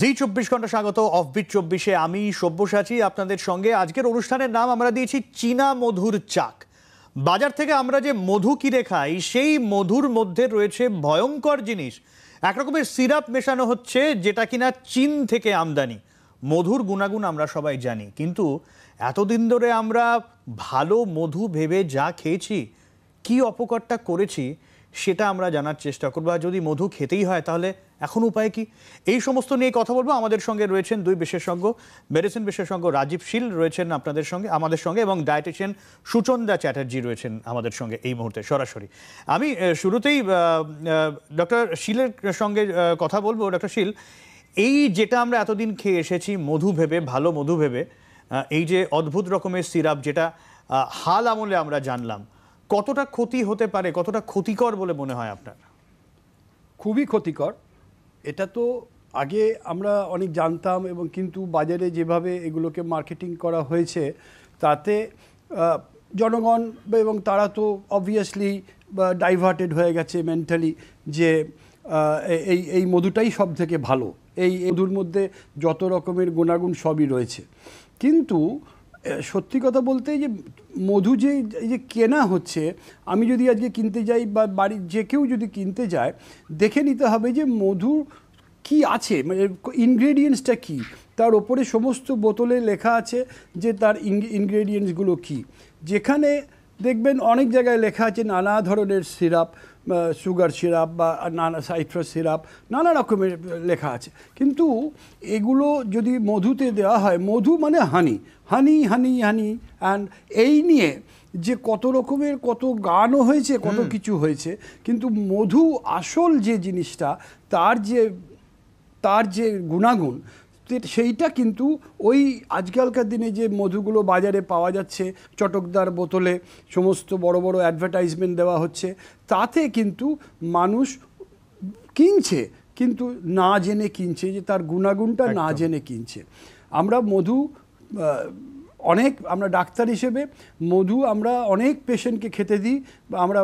জি চব্বিশ ঘন্টা স্বাগত অফবিট চব্বিশে আমি সব্যসাচী আপনাদের সঙ্গে আজকের অনুষ্ঠানের নাম আমরা দিয়েছি চীনা মধুর চাক বাজার থেকে আমরা যে মধু কিনে খাই সেই মধুর মধ্যে রয়েছে ভয়ঙ্কর জিনিস একরকমের সিরাপ মেশানো হচ্ছে যেটা কিনা চীন থেকে আমদানি মধুর গুণাগুণ আমরা সবাই জানি কিন্তু এতদিন ধরে আমরা ভালো মধু ভেবে যা খেয়েছি কি অপকারটা করেছি সেটা আমরা জানার চেষ্টা করবো আর যদি মধু খেতেই হয় তাহলে এখন উপায় কি এই সমস্ত নিয়ে কথা বলবো আমাদের সঙ্গে রয়েছেন দুই বিশেষজ্ঞ মেডিসিন বিশেষজ্ঞ রাজীব শীল রয়েছেন আপনাদের সঙ্গে আমাদের সঙ্গে এবং ডায়েটিশিয়ান সুচন্দা চ্যাটার্জি রয়েছেন আমাদের সঙ্গে এই মুহূর্তে সরাসরি আমি শুরুতেই ডক্টর শীলের সঙ্গে কথা বলবো ডক্টর শীল এই যেটা আমরা এতদিন খেয়ে এসেছি মধু ভেবে ভালো মধু ভেবে এই যে অদ্ভুত রকমের সিরাপ যেটা হাল আমলে আমরা জানলাম কতটা ক্ষতি হতে পারে কতটা ক্ষতিকর বলে মনে হয় আপনার খুবই ক্ষতিকর এটা তো আগে আমরা অনেক জানতাম এবং কিন্তু বাজারে যেভাবে এগুলোকে মার্কেটিং করা হয়েছে তাতে জনগণ এবং তারা তো অবভিয়াসলি ডাইভার্টেড হয়ে গেছে মেন্টালি যে এই এই মধুটাই সব থেকে ভালো এই মধুর মধ্যে যত রকমের গুণাগুণ সবই রয়েছে কিন্তু সত্যি কথা বলতে যে মধু যে এই যে কেনা হচ্ছে আমি যদি আজকে কিনতে যাই বা বাড়ির যে কেউ যদি কিনতে যায় দেখে নিতে হবে যে মধু কি আছে মানে ইনগ্রেডিয়েন্টসটা কি তার ওপরে সমস্ত বোতলে লেখা আছে যে তার ইনগ্রেডিয়েন্টসগুলো কি যেখানে দেখবেন অনেক জায়গায় লেখা আছে নানা ধরনের সিরাপ সুগার সিরাপ বা নানা সাইট্রাস সিরাপ নানা রকমের লেখা আছে কিন্তু এগুলো যদি মধুতে দেওয়া হয় মধু মানে হানি হানি হানি হানি অ্যান্ড এই নিয়ে যে কত রকমের কত গানও হয়েছে কত কিছু হয়েছে কিন্তু মধু আসল যে জিনিসটা তার যে তার যে গুণাগুণ সেইটা কিন্তু ওই আজকালকার দিনে যে মধুগুলো বাজারে পাওয়া যাচ্ছে চটকদার বোতলে সমস্ত বড় বড় অ্যাডভার্টাইজমেন্ট দেওয়া হচ্ছে তাতে কিন্তু মানুষ কিনছে কিন্তু না জেনে কিনছে যে তার গুণাগুণটা না জেনে কিনছে আমরা মধু অনেক আমরা ডাক্তার হিসেবে মধু আমরা অনেক পেশেন্টকে খেতে দিই বা আমরা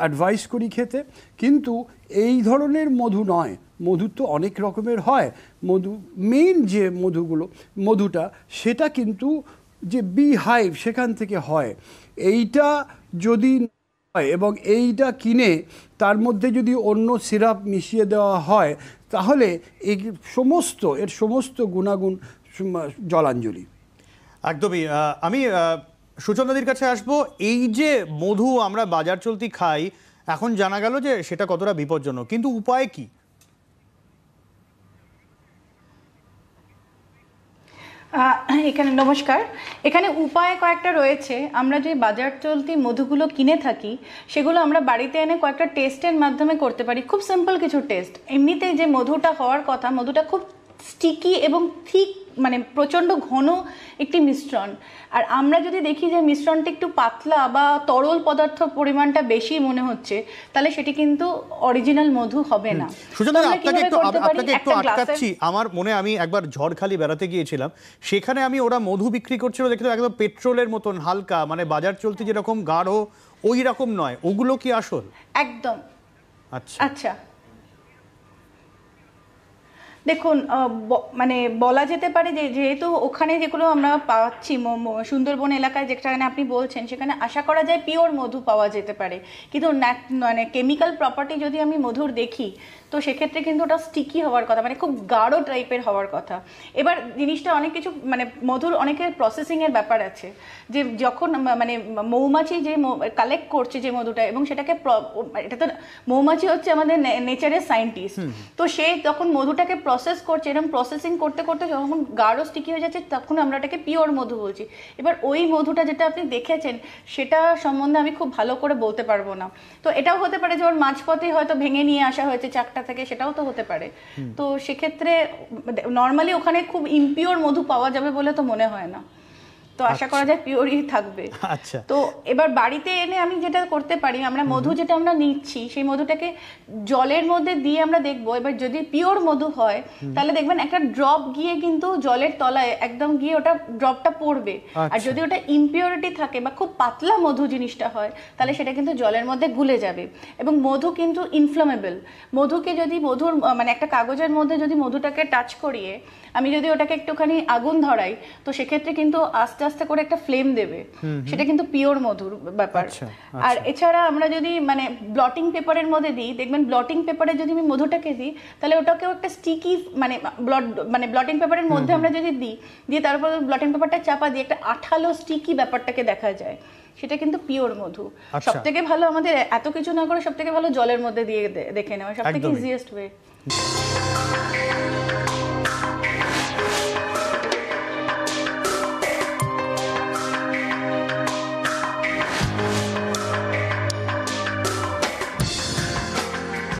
অ্যাডভাইস করি খেতে কিন্তু এই ধরনের মধু নয় মধু তো অনেক রকমের হয় মধু মেইন যে মধুগুলো মধুটা সেটা কিন্তু যে বি হাইভ সেখান থেকে হয় এইটা যদি হয় এবং এইটা কিনে তার মধ্যে যদি অন্য সিরাপ মিশিয়ে দেওয়া হয় তাহলে এই সমস্ত এর সমস্ত গুণাগুণ জলাঞ্জলি একদমই আমি সুচন্দাদির কাছে আসব এই যে মধু আমরা বাজার চলতি খাই এখন জানা গেল যে সেটা কতটা বিপজ্জনক কিন্তু উপায় কি এখানে নমস্কার এখানে উপায় কয়েকটা রয়েছে আমরা যে বাজার চলতি মধুগুলো কিনে থাকি সেগুলো আমরা বাড়িতে এনে কয়েকটা টেস্টের মাধ্যমে করতে পারি খুব সিম্পল কিছু টেস্ট এমনিতে যে মধুটা হওয়ার কথা মধুটা খুব স্টিকি এবং থিক মানে প্রচণ্ড ঘন একটি মিশ্রণ আর আমরা যদি দেখি যে মিশ্রণটা একটু পাতলা বা তরল পদার্থ পরিমাণটা বেশি মনে হচ্ছে তাহলে সেটি কিন্তু অরিজিনাল মধু হবে না আপনাকে একটু আপনাকে একটু আটকাচ্ছি আমার মনে আমি একবার ঝড়খালি বেড়াতে গিয়েছিলাম সেখানে আমি ওরা মধু বিক্রি করছিল দেখলাম একদম পেট্রোলের মতন হালকা মানে বাজার চলতে যেরকম গাঢ় ওই রকম নয় ওগুলো কি আসল একদম আচ্ছা আচ্ছা দেখুন মানে বলা যেতে পারে যে যেহেতু ওখানে যেগুলো আমরা পাচ্ছি সুন্দরবন এলাকায় যেখানে আপনি বলছেন সেখানে আশা করা যায় পিওর মধু পাওয়া যেতে পারে কিন্তু মানে কেমিক্যাল প্রপার্টি যদি আমি মধুর দেখি তো সেক্ষেত্রে কিন্তু ওটা স্টিকি হওয়ার কথা মানে খুব গাঢ় টাইপের হওয়ার কথা এবার জিনিসটা অনেক কিছু মানে মধুর অনেকের প্রসেসিংয়ের ব্যাপার আছে যে যখন মানে মৌমাছি যে কালেক্ট করছে যে মধুটা এবং সেটাকে এটা তো মৌমাছি হচ্ছে আমাদের নেচারের সায়েন্টিস্ট তো সে তখন মধুটাকে প্রসেস করছে এরকম প্রসেসিং করতে করতে যখন গাঢ় স্টিকি হয়ে যাচ্ছে তখন আমরা এটাকে পিওর মধু বলছি এবার ওই মধুটা যেটা আপনি দেখেছেন সেটা সম্বন্ধে আমি খুব ভালো করে বলতে পারবো না তো এটাও হতে পারে যে ওর মাঝপথে হয়তো ভেঙে নিয়ে আসা হয়েছে চাকটা থেকে সেটাও তো হতে পারে তো সেক্ষেত্রে নর্মালি ওখানে খুব ইম্পিওর মধু পাওয়া যাবে বলে তো মনে হয় না তো আশা আচ্ছা। করা যায় পিওরই থাকবে আচ্ছা তো এবার বাড়িতে এনে আমি যেটা করতে পারি আমরা মধু যেটা আমরা নিচ্ছি সেই মধুটাকে জলের মধ্যে দিয়ে আমরা দেখবো এবার যদি পিওর মধু হয় তাহলে দেখবেন একটা ড্রপ গিয়ে কিন্তু জলের তলায় একদম গিয়ে ওটা ড্রপটা পড়বে আর আচ্ছা। যদি ওটা ইম্পিওরিটি থাকে বা খুব পাতলা মধু জিনিসটা হয় তাহলে সেটা কিন্তু জলের মধ্যে গুলে যাবে এবং মধু কিন্তু ইনফ্লামেবল মধুকে যদি মধুর মানে একটা কাগজের মধ্যে যদি মধুটাকে টাচ করিয়ে আমি যদি ওটাকে একটুখানি আগুন ধরাই তো সেক্ষেত্রে কিন্তু আস্তে আস্তে করে একটা ফ্লেম দেবে সেটা কিন্তু পিওর মধুর ব্যাপার আচ্ছা, আর আচ্ছা। এছাড়া আমরা যদি মানে ব্লটিং পেপারের মধ্যে দিই দেখবেন ব্লটিং পেপারে যদি আমি মধুটাকে দিই তাহলে ওটাকেও একটা স্টিকি মানে ব্লট মানে ব্লটিং পেপারের মধ্যে আমরা যদি দিই দিয়ে তারপর ব্লটিং পেপারটা চাপা দিয়ে একটা আঠালো স্টিকি ব্যাপারটাকে দেখা যায় সেটা কিন্তু পিওর মধু আচ্ছা। সব থেকে ভালো আমাদের এত কিছু না করে সব থেকে ভালো জলের মধ্যে দিয়ে দেখে নেওয়া সব থেকে ইজিয়েস্ট ওয়ে